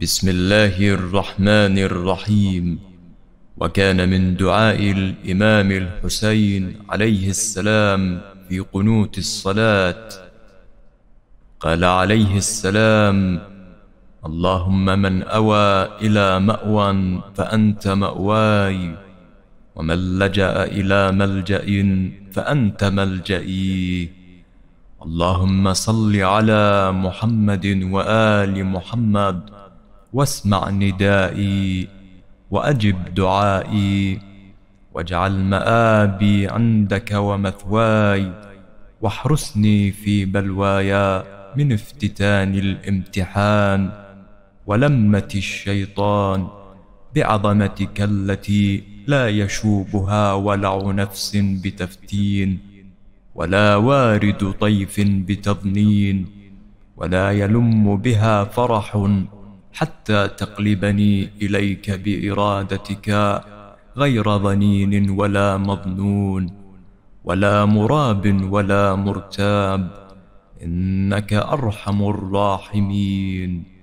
بسم الله الرحمن الرحيم وكان من دعاء الإمام الحسين عليه السلام في قنوت الصلاة قال عليه السلام اللهم من أوى إلى مأوى فأنت مأواي ومن لجأ إلى ملجأ فأنت ملجئي اللهم صل على محمد وآل محمد واسمع ندائي واجب دعائي واجعل مآبي عندك ومثواي واحرسني في بلوايا من افتتان الامتحان ولمة الشيطان بعظمتك التي لا يشوبها ولع نفس بتفتين ولا وارد طيف بتضنين ولا يلم بها فرح حتى تقلبني إليك بإرادتك غير ظنين ولا مظنون ولا مراب ولا مرتاب إنك أرحم الراحمين